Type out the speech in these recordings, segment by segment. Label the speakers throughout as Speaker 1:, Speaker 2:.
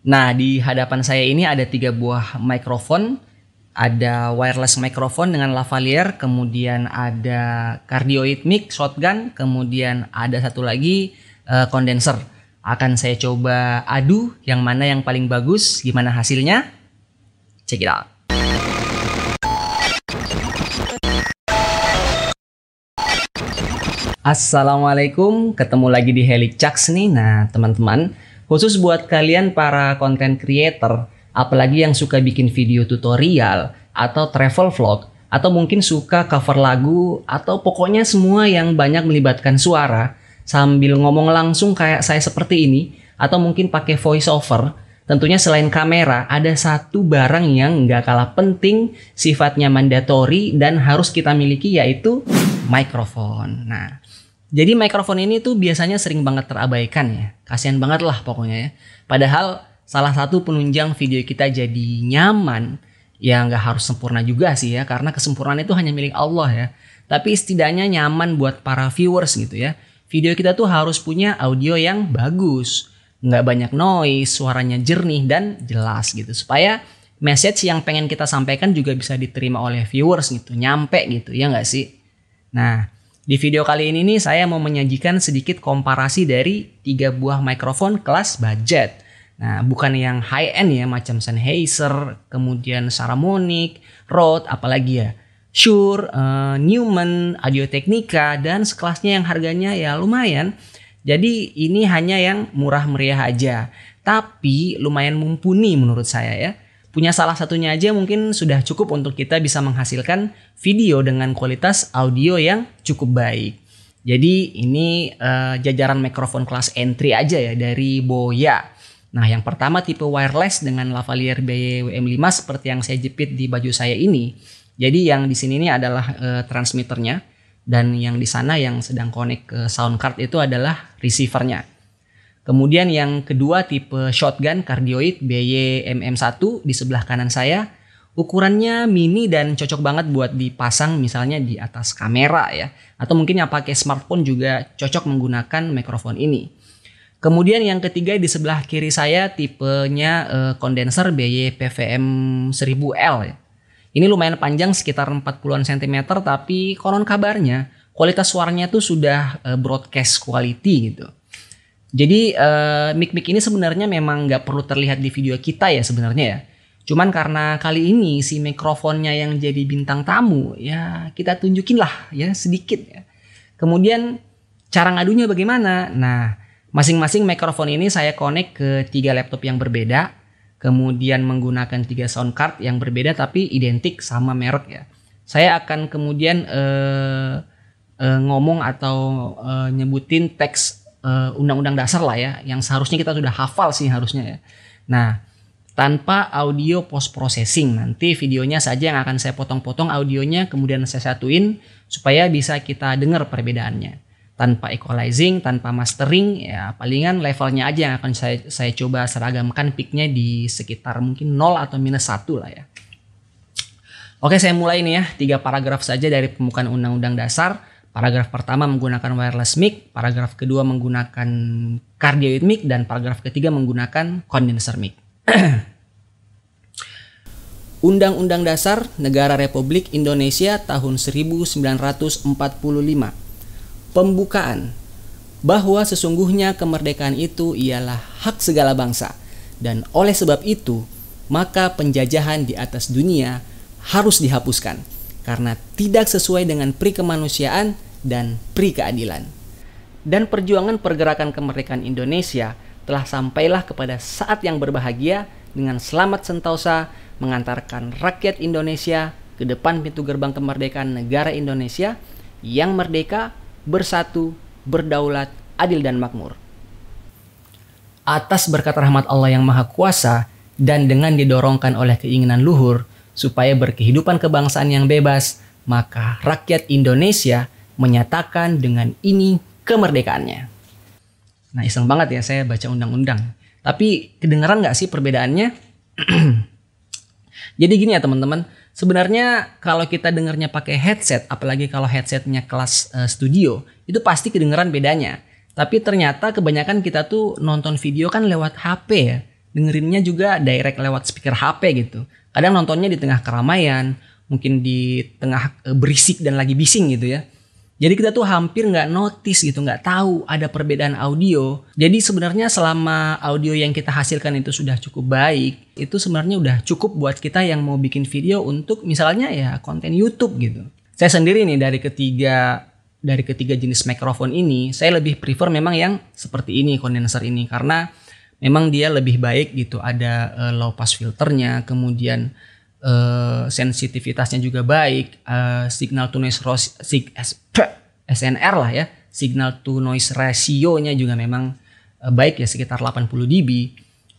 Speaker 1: Nah, di hadapan saya ini ada tiga buah mikrofon. Ada wireless mikrofon dengan lavalier, kemudian ada cardioid mic shotgun, kemudian ada satu lagi uh, eh, kondenser. Akan saya coba adu yang mana yang paling bagus, gimana hasilnya? Check it out. Assalamualaikum, ketemu lagi di Helix Chucks nih. Nah, teman-teman, Khusus buat kalian para content creator, apalagi yang suka bikin video tutorial atau travel vlog, atau mungkin suka cover lagu, atau pokoknya semua yang banyak melibatkan suara, sambil ngomong langsung kayak saya seperti ini, atau mungkin pakai voice over, Tentunya selain kamera, ada satu barang yang nggak kalah penting, sifatnya mandatori dan harus kita miliki yaitu mikrofon. Nah, jadi mikrofon ini tuh biasanya sering banget terabaikan ya. kasian banget lah pokoknya ya. Padahal salah satu penunjang video kita jadi nyaman ya nggak harus sempurna juga sih ya karena kesempurnaan itu hanya milik Allah ya. Tapi setidaknya nyaman buat para viewers gitu ya. Video kita tuh harus punya audio yang bagus, nggak banyak noise, suaranya jernih dan jelas gitu supaya message yang pengen kita sampaikan juga bisa diterima oleh viewers gitu, nyampe gitu ya nggak sih? Nah, di video kali ini nih saya mau menyajikan sedikit komparasi dari tiga buah mikrofon kelas budget. Nah, bukan yang high end ya macam Sennheiser, kemudian Saramonic, Rode, apalagi ya. Shure, uh, Newman, Audio Technica dan sekelasnya yang harganya ya lumayan. Jadi ini hanya yang murah meriah aja, tapi lumayan mumpuni menurut saya ya. Punya salah satunya aja mungkin sudah cukup untuk kita bisa menghasilkan video dengan kualitas audio yang cukup baik. Jadi ini uh, jajaran mikrofon kelas entry aja ya dari Boya. Nah, yang pertama tipe wireless dengan lavalier BWM5 seperti yang saya jepit di baju saya ini. Jadi yang di sini ini adalah uh, transmitternya dan yang di sana yang sedang connect ke sound card itu adalah receivernya. Kemudian yang kedua tipe shotgun kardioid BY-MM1 di sebelah kanan saya. Ukurannya mini dan cocok banget buat dipasang misalnya di atas kamera ya. Atau mungkin yang pakai smartphone juga cocok menggunakan mikrofon ini. Kemudian yang ketiga di sebelah kiri saya tipenya eh, kondenser uh, BY PVM 1000L ya. Ini lumayan panjang sekitar 40-an cm tapi konon kabarnya kualitas suaranya tuh sudah uh, broadcast quality gitu. Jadi uh, mic-mic ini sebenarnya memang nggak perlu terlihat di video kita ya sebenarnya ya. Cuman karena kali ini si mikrofonnya yang jadi bintang tamu ya kita tunjukin lah ya sedikit ya. Kemudian cara ngadunya bagaimana? Nah masing-masing mikrofon ini saya connect ke tiga laptop yang berbeda. Kemudian menggunakan tiga sound card yang berbeda tapi identik sama merek ya. Saya akan kemudian uh, uh, ngomong atau uh, nyebutin teks Eh, undang-undang dasar lah ya yang seharusnya kita sudah hafal sih harusnya ya. Nah, tanpa audio post processing nanti videonya saja yang akan saya potong-potong audionya kemudian saya satuin supaya bisa kita dengar perbedaannya tanpa equalizing, tanpa mastering, ya palingan levelnya aja yang akan saya, saya coba seragamkan peaknya di sekitar mungkin 0 atau minus 1 lah ya. Oke saya mulai ini ya, tiga paragraf saja dari pembukaan Undang-Undang Dasar. Paragraf pertama menggunakan wireless mic, paragraf kedua menggunakan cardioid mic, dan paragraf ketiga menggunakan condenser mic. Undang-Undang Dasar Negara Republik Indonesia tahun 1945 Pembukaan bahwa sesungguhnya kemerdekaan itu ialah hak segala bangsa dan oleh sebab itu maka penjajahan di atas dunia harus dihapuskan karena tidak sesuai dengan pri kemanusiaan dan pri keadilan. Dan perjuangan pergerakan kemerdekaan Indonesia telah sampailah kepada saat yang berbahagia dengan selamat sentosa mengantarkan rakyat Indonesia ke depan pintu gerbang kemerdekaan negara Indonesia yang merdeka, bersatu, berdaulat, adil dan makmur. Atas berkat rahmat Allah yang Maha Kuasa dan dengan didorongkan oleh keinginan luhur, supaya berkehidupan kebangsaan yang bebas, maka rakyat Indonesia menyatakan dengan ini kemerdekaannya. Nah iseng banget ya saya baca undang-undang. Tapi kedengeran nggak sih perbedaannya? Jadi gini ya teman-teman, sebenarnya kalau kita dengarnya pakai headset, apalagi kalau headsetnya kelas uh, studio, itu pasti kedengeran bedanya. Tapi ternyata kebanyakan kita tuh nonton video kan lewat HP ya. Dengerinnya juga direct lewat speaker HP gitu. Kadang nontonnya di tengah keramaian, mungkin di tengah eh, berisik dan lagi bising gitu ya. Jadi kita tuh hampir nggak notice gitu, nggak tahu ada perbedaan audio. Jadi sebenarnya selama audio yang kita hasilkan itu sudah cukup baik, itu sebenarnya udah cukup buat kita yang mau bikin video untuk misalnya ya konten YouTube gitu. Saya sendiri nih dari ketiga dari ketiga jenis mikrofon ini, saya lebih prefer memang yang seperti ini kondenser ini karena memang dia lebih baik gitu ada uh, low pass filternya kemudian uh, sensitivitasnya juga baik uh, signal to noise sig SNR lah ya signal to noise rasionya juga memang uh, baik ya sekitar 80 dB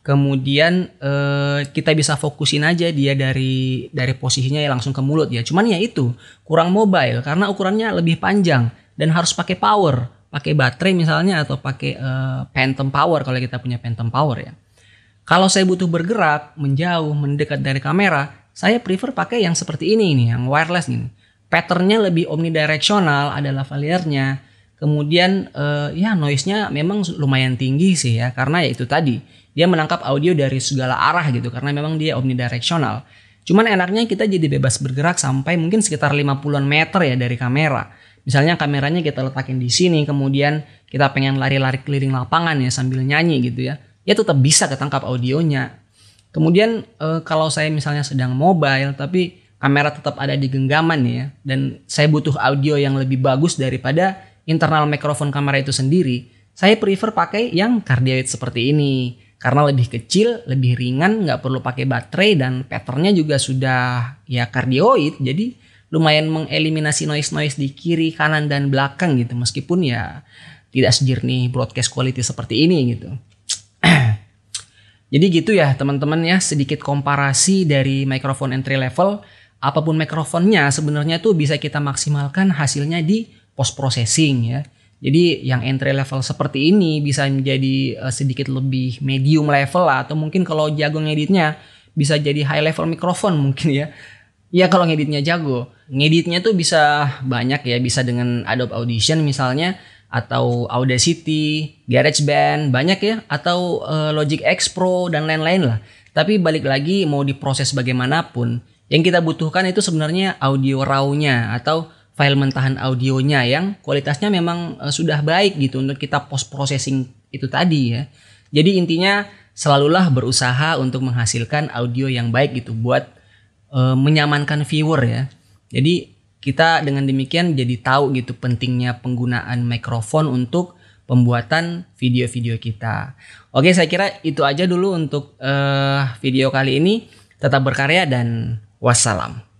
Speaker 1: kemudian eh, kita bisa fokusin aja dia dari dari posisinya ya langsung ke mulut ya cuman ya itu kurang mobile karena ukurannya lebih panjang dan harus pakai power pakai baterai misalnya atau pakai uh, phantom power kalau kita punya phantom power ya. Kalau saya butuh bergerak, menjauh, mendekat dari kamera, saya prefer pakai yang seperti ini nih, yang wireless nih. Patternnya lebih omnidirectional, ada lavaliernya. Kemudian uh, ya noise-nya memang lumayan tinggi sih ya, karena ya itu tadi. Dia menangkap audio dari segala arah gitu, karena memang dia omnidirectional. Cuman enaknya kita jadi bebas bergerak sampai mungkin sekitar 50-an meter ya dari kamera misalnya kameranya kita letakin di sini kemudian kita pengen lari-lari keliling lapangan ya sambil nyanyi gitu ya ya tetap bisa ketangkap audionya kemudian eh, kalau saya misalnya sedang mobile tapi kamera tetap ada di genggaman ya dan saya butuh audio yang lebih bagus daripada internal mikrofon kamera itu sendiri saya prefer pakai yang cardioid seperti ini karena lebih kecil, lebih ringan, nggak perlu pakai baterai dan patternnya juga sudah ya kardioid. Jadi lumayan mengeliminasi noise-noise di kiri, kanan dan belakang gitu. Meskipun ya tidak sejernih broadcast quality seperti ini gitu. Jadi gitu ya teman-teman ya sedikit komparasi dari microphone entry level. Apapun mikrofonnya sebenarnya tuh bisa kita maksimalkan hasilnya di post processing ya. Jadi yang entry level seperti ini bisa menjadi eh, sedikit lebih medium level lah atau mungkin kalau jago ngeditnya bisa jadi high level mikrofon mungkin ya. Iya kalau ngeditnya jago. Ngeditnya tuh bisa banyak ya, bisa dengan Adobe Audition misalnya atau Audacity, GarageBand, banyak ya atau uh, Logic X Pro dan lain-lain lah. Tapi balik lagi mau diproses bagaimanapun, yang kita butuhkan itu sebenarnya audio raw-nya atau file mentahan audionya yang kualitasnya memang uh, sudah baik gitu untuk kita post processing itu tadi ya. Jadi intinya selalulah berusaha untuk menghasilkan audio yang baik gitu buat uh, menyamankan viewer ya. Jadi kita dengan demikian jadi tahu gitu pentingnya penggunaan mikrofon untuk pembuatan video-video kita. Oke, saya kira itu aja dulu untuk uh, video kali ini. Tetap berkarya dan wassalam.